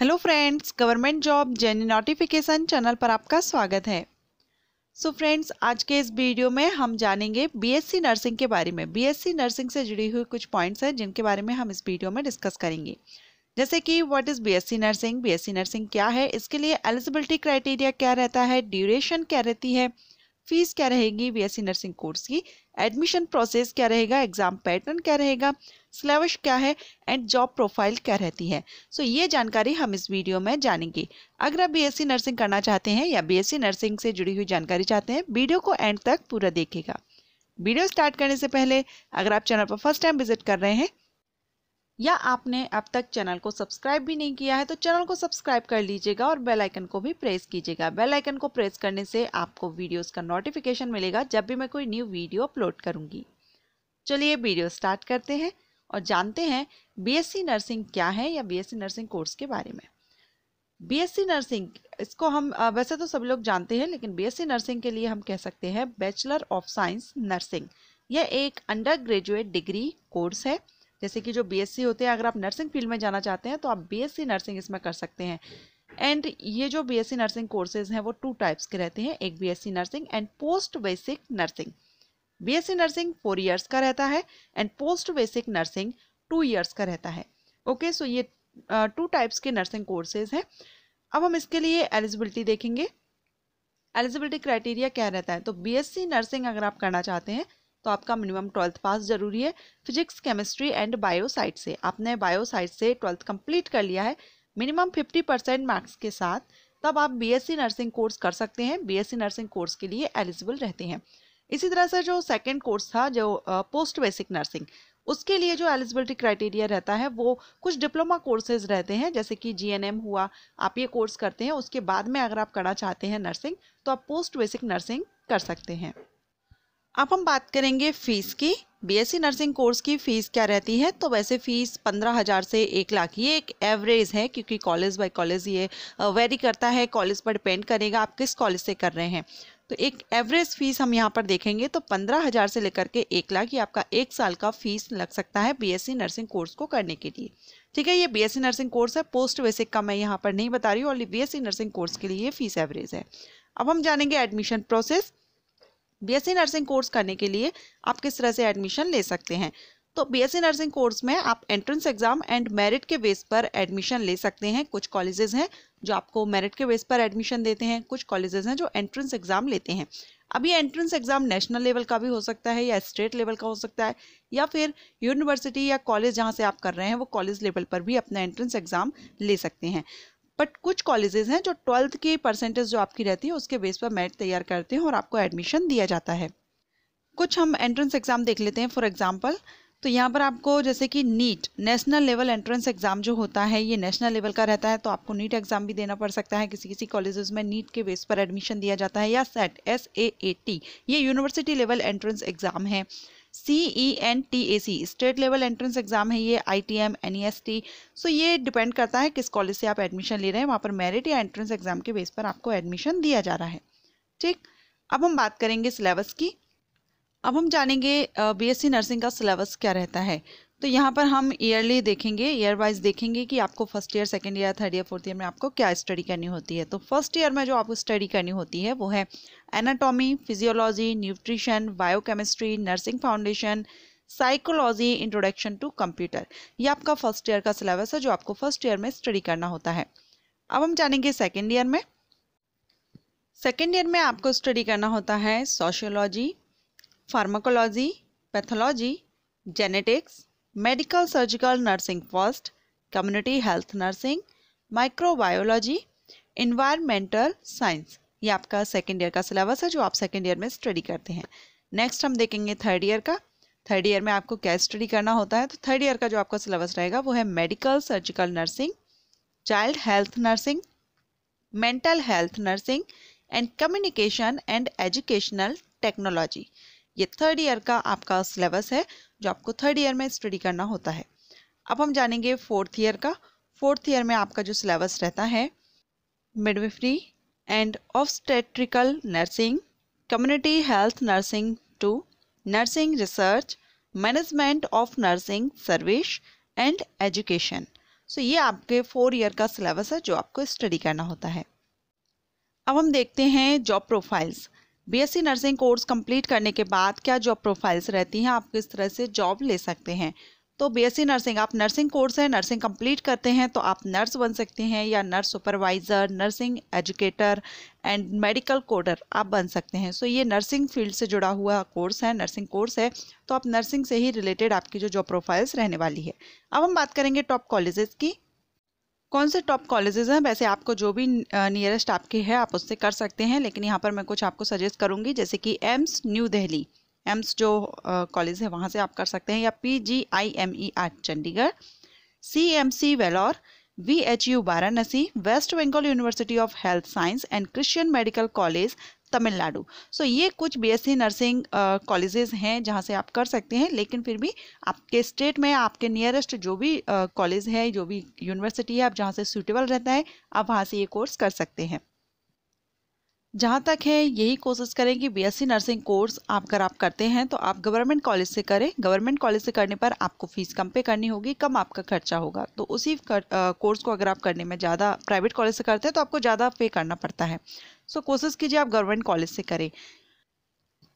Hello friends government job जेन notification channel पर आपका स्वागत है सो so फ्रेंड्स आज के इस वीडियो में हम जानेंगे बीएससी नर्सिंग के बारे में बीएससी नर्सिंग से जुड़ी हुई कुछ पॉइंट्स हैं जिनके बारे में हम इस वीडियो में डिस्कस करेंगे जैसे कि what is BSc nursing BSc nursing क्या है इसके लिए एलिजिबिलिटी क्राइटेरिया क्या रहता है ड्यूरेशन क्या रहती है फीस क्या रहेगी बी नर्सिंग कोर्स की एडमिशन प्रोसेस क्या रहेगा एग्जाम पैटर्न क्या रहेगा सिलेबस क्या है एंड जॉब प्रोफाइल क्या रहती है सो so, ये जानकारी हम इस वीडियो में जानेंगे अगर आप बी नर्सिंग करना चाहते हैं या बी नर्सिंग से जुड़ी हुई जानकारी चाहते हैं वीडियो को एंड तक पूरा देखेगा वीडियो स्टार्ट करने से पहले अगर आप चैनल पर फर्स्ट टाइम विजिट कर रहे हैं या आपने अब तक चैनल को सब्सक्राइब भी नहीं किया है तो चैनल को सब्सक्राइब कर लीजिएगा और बेल आइकन को भी प्रेस कीजिएगा बेल आइकन को प्रेस करने से आपको वीडियोस का नोटिफिकेशन मिलेगा जब भी मैं कोई न्यू वीडियो अपलोड करूंगी चलिए वीडियो स्टार्ट करते हैं और जानते हैं बीएससी नर्सिंग क्या है या बी नर्सिंग कोर्स के बारे में बी नर्सिंग इसको हम वैसे तो सभी लोग जानते हैं लेकिन बी नर्सिंग के लिए हम कह सकते हैं बैचलर ऑफ साइंस नर्सिंग यह एक अंडर ग्रेजुएट डिग्री कोर्स है जैसे कि जो बीएससी होते हैं अगर आप नर्सिंग फील्ड में जाना चाहते हैं तो आप बीएससी नर्सिंग इसमें कर सकते हैं एंड ये जो बीएससी नर्सिंग कोर्सेज हैं वो टू टाइप्स के रहते हैं एक BSc nursing and post basic nursing BSc nursing four years का रहता है and post basic nursing two years का रहता है ओके सो ये टू टाइप्स के नर्सिंग कोर्सेज हैं अब हम इसके लिए एलिजिबिलिटी देखेंगे एलिजिबिलिटी क्राइटेरिया क्या रहता है तो बीएससी नर्सिंग अगर आप करना चाहते हैं तो आपका मिनिमम ट्वेल्थ पास जरूरी है physics chemistry and bio side से आपने बायो साइट से ट्वेल्थ कंप्लीट कर लिया है मिनिमम फिफ्टी परसेंट मार्क्स के साथ तब आप बीएससी नर्सिंग कोर्स कर सकते हैं बीएससी नर्सिंग कोर्स के लिए एलिजिबल रहते हैं इसी तरह से जो सेकेंड कोर्स था जो पोस्ट बेसिक नर्सिंग उसके लिए जो एलिजिबिलिटी क्राइटेरिया रहता है वो कुछ डिप्लोमा कोर्सेज रहते हैं जैसे कि जीएनएम हुआ आप ये कोर्स करते हैं उसके बाद में अगर आप करना चाहते हैं नर्सिंग तो आप पोस्ट बेसिक नर्सिंग कर सकते हैं अब हम बात करेंगे फ़ीस की बीएससी नर्सिंग कोर्स की फ़ीस क्या रहती है तो वैसे फ़ीस पंद्रह हज़ार से एक लाख ये एक एवरेज है क्योंकि कॉलेज बाय कॉलेज ये वेरी करता है कॉलेज पर डिपेंड करेगा आप किस कॉलेज से कर रहे हैं तो एक एवरेज फीस हम यहाँ पर देखेंगे तो पंद्रह हज़ार से लेकर के एक लाख ये आपका एक साल का फीस लग सकता है बीएससी नर्सिंग कोर्स को करने के लिए ठीक है ये बीएससी नर्सिंग कोर्स है पोस्ट बेसिक का मैं यहाँ पर नहीं बता रही हूँ और बीएससी नर्सिंग कोर्स के लिए ये फीस एवरेज है अब हम जानेंगे admission process BSc nursing course करने के लिए आप किस तरह से एडमिशन ले सकते हैं तो बीएससी नर्सिंग कोर्स में आप एंट्रेंस एग्जाम एंड मेरिट के बेस पर एडमिशन ले सकते हैं कुछ कॉलेजेस हैं जो आपको मेरिट के बेस पर एडमिशन देते हैं कुछ कॉलेजेस हैं जो एंट्रेंस एग्जाम लेते हैं अब ये एंट्रेंस एग्जाम नेशनल लेवल का भी हो सकता है या स्टेट लेवल का हो सकता है या फिर यूनिवर्सिटी या कॉलेज जहाँ से आप कर रहे हैं वो कॉलेज लेवल पर भी अपना एंट्रेंस एग्जाम ले सकते हैं बट कुछ कॉलेजेस हैं जो ट्वेल्थ की परसेंटेज जो आपकी रहती है उसके बेस पर मैट तैयार करते हैं और आपको एडमिशन दिया जाता है कुछ हम एंट्रेंस एग्ज़ाम देख लेते हैं फॉर एग्ज़ाम्पल तो यहाँ पर आपको जैसे कि NEET national level entrance exam जो होता है ये नेशनल लेवल का रहता है तो आपको नीट एग्ज़ाम भी देना पड़ सकता है किसी किसी कॉलेजेस में नीट के बेस पर एडमिशन दिया जाता है या SET S A A T ये यूनिवर्सिटी लेवल एंट्रेंस एग्ज़ाम है C E N T A C state level entrance exam है ये I T M N E S T so ये डिपेंड करता है किस कॉलेज से आप एडमिशन ले रहे हैं वहाँ पर मेरिट या एंट्रेंस एग्जाम के बेस पर आपको एडमिशन दिया जा रहा है ठीक अब हम बात करेंगे सिलेबस की अब हम जानेंगे बी एस सी नर्सिंग का सिलेबस क्या रहता है तो यहाँ पर हम ईयरली देखेंगे ईयर वाइज देखेंगे कि आपको first year second year third year fourth year में आपको क्या स्टडी करनी होती है तो फर्स्ट ईयर में जो आपको स्टडी करनी होती है वो है anatomy physiology nutrition biochemistry nursing foundation psychology introduction to computer ये आपका फर्स्ट ईयर का सिलेबस है जो आपको फर्स्ट ईयर में स्टडी करना होता है अब हम जानेंगे सेकेंड ईयर में सेकेंड ईयर में आपको स्टडी करना होता है sociology pharmacology pathology genetics medical surgical nursing first, community health nursing, microbiology, environmental science. ये आपका सेकेंड ईयर का सिलेबस है जो आप सेकेंड ईयर में स्टडी करते हैं नेक्स्ट हम देखेंगे थर्ड ईयर का थर्ड ईयर में आपको क्या स्टडी करना होता है तो थर्ड ईयर का जो आपका सिलेबस रहेगा वो है medical surgical nursing child health nursing mental health nursing and communication and educational technology ये थर्ड ईयर का आपका सिलेबस है जो आपको थर्ड ईयर में स्टडी करना होता है अब हम जानेंगे फोर्थ ईयर का फोर्थ ईयर में आपका जो सिलेबस रहता है midwifery and obstetrical nursing community health nursing two nursing research management of nursing service and education so ये आपके फोर ईयर का सिलेबस है जो आपको स्टडी करना होता है अब हम देखते हैं job profiles BSc nursing course complete करने के बाद क्या जॉब प्रोफाइल्स रहती हैं आप किस तरह से जॉब ले सकते हैं तो बीएससी नर्सिंग आप नर्सिंग कोर्स है नर्सिंग कंप्लीट करते हैं तो आप नर्स बन सकते हैं या nurse supervisor nursing educator and medical coder आप बन सकते हैं सो so, ये नर्सिंग फील्ड से जुड़ा हुआ कोर्स है नर्सिंग कोर्स है तो आप नर्सिंग से ही रिलेटेड आपकी जो जॉब प्रोफाइल्स रहने वाली है अब हम बात करेंगे टॉप कॉलेजेस की कौन से टॉप कॉलेजेस हैं वैसे आपको जो भी नियरेस्ट आपके है आप उससे कर सकते हैं लेकिन यहाँ पर मैं कुछ आपको सजेस्ट करूँगी जैसे कि एम्स न्यू दिल्ली एम्स जो कॉलेज है वहाँ से आप कर सकते हैं या P G I M E R Chandigarh C M C Vellore B H U Varanasi West Bengal university of health science and Christian medical college Tamil Nadu so so, ये कुछ बीएससी नर्सिंग कॉलेजेस हैं जहाँ से आप कर सकते हैं लेकिन फिर भी आपके स्टेट में आपके नियरेस्ट जो भी कॉलेज है जो भी यूनिवर्सिटी है आप जहाँ से सूटेबल रहता है आप वहाँ से ये कोर्स कर सकते हैं जहाँ तक है यही कोशिश करें कि बीएससी नर्सिंग कोर्स आप अगर आप करते हैं तो आप गवर्नमेंट कॉलेज से करें गवर्नमेंट कॉलेज से करने पर आपको फ़ीस कम पे करनी होगी कम आपका खर्चा होगा तो उसी कर, आ, कोर्स को अगर आप करने में ज़्यादा प्राइवेट कॉलेज से करते हैं तो आपको ज़्यादा पे करना पड़ता है सो कोशिश कीजिए आप गवर्नमेंट कॉलेज से करें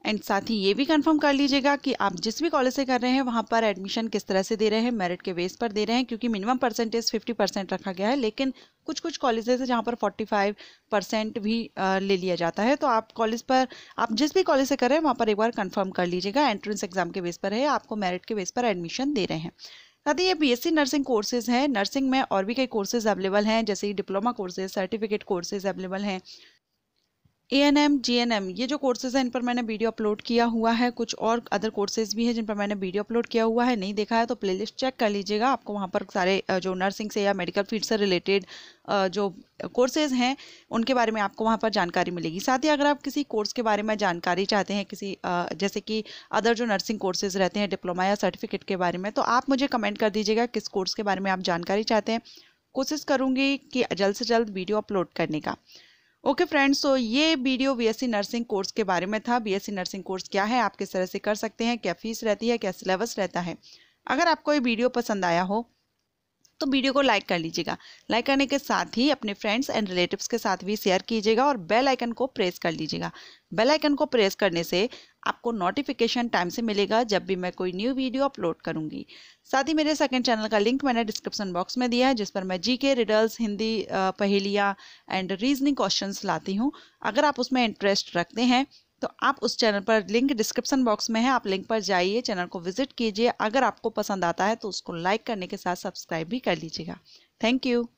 एंड साथ ही ये भी कंफर्म कर लीजिएगा कि आप जिस भी कॉलेज से कर रहे हैं वहाँ पर एडमिशन किस तरह से दे रहे हैं मेरिट के बेस पर दे रहे हैं क्योंकि मिनिमम परसेंटेज फिफ्टी परसेंट रखा गया है लेकिन कुछ कुछ कॉलेजेस है जहाँ पर फोर्टी फाइव परसेंट भी ले लिया जाता है तो आप कॉलेज पर आप जिस भी कॉलेज से कर रहे हैं वहाँ पर एक बार कन्फर्म कर लीजिएगा एंट्रेंस एग्जाम के बेस पर है आपको मेरिट के बेस पर एडमिशन दे रहे हैं साथ ही ये बीएससी नर्सिंग कोर्सेज हैं नर्सिंग में और भी कई कोर्सेज अवेलेबल हैं जैसे diploma courses certificate courses available हैं A N M G N M ये जो कोर्सेज हैं इन पर मैंने वीडियो अपलोड किया हुआ है कुछ और अदर कोर्सेज भी हैं जिन पर मैंने वीडियो अपलोड किया हुआ है नहीं देखा है तो प्लेलिस्ट चेक कर लीजिएगा आपको वहाँ पर सारे जो नर्सिंग से या मेडिकल फील्ड से रिलेटेड जो कोर्सेज हैं उनके बारे में आपको वहाँ पर जानकारी मिलेगी साथ ही अगर आप किसी कोर्स के बारे में जानकारी चाहते हैं किसी जैसे कि अदर जो नर्सिंग कोर्सेज रहते हैं डिप्लोमा या सर्टिफिकेट के बारे में तो आप मुझे कमेंट कर दीजिएगा किस कोर्स के बारे में आप जानकारी चाहते हैं कोशिश करूँगी कि जल्द से जल्द वीडियो अपलोड करने का ओके फ्रेंड्स तो ये वीडियो बीएससी नर्सिंग कोर्स के बारे में था बीएससी नर्सिंग कोर्स क्या है आप किस तरह से कर सकते हैं क्या फीस रहती है क्या सिलेबस रहता है अगर आपको ये वीडियो पसंद आया हो तो वीडियो को लाइक कर लीजिएगा लाइक करने के साथ ही अपने फ्रेंड्स एंड रिलेटिव्स के साथ भी शेयर कीजिएगा और बेल आइकन को प्रेस कर लीजिएगा बेल आइकन को प्रेस करने से आपको नोटिफिकेशन टाइम से मिलेगा जब भी मैं कोई न्यू वीडियो अपलोड करूंगी साथ ही मेरे सेकंड चैनल का लिंक मैंने डिस्क्रिप्शन बॉक्स में दिया है जिस पर मैं जी के रिडल्स हिंदी पहेलियाँ एंड रीजनिंग क्वेश्चंस लाती हूँ अगर आप उसमें इंटरेस्ट रखते हैं तो आप उस चैनल पर लिंक डिस्क्रिप्शन बॉक्स में है आप लिंक पर जाइए चैनल को विजिट कीजिए अगर आपको पसंद आता है तो उसको लाइक करने के साथ सब्सक्राइब भी कर लीजिएगा थैंक यू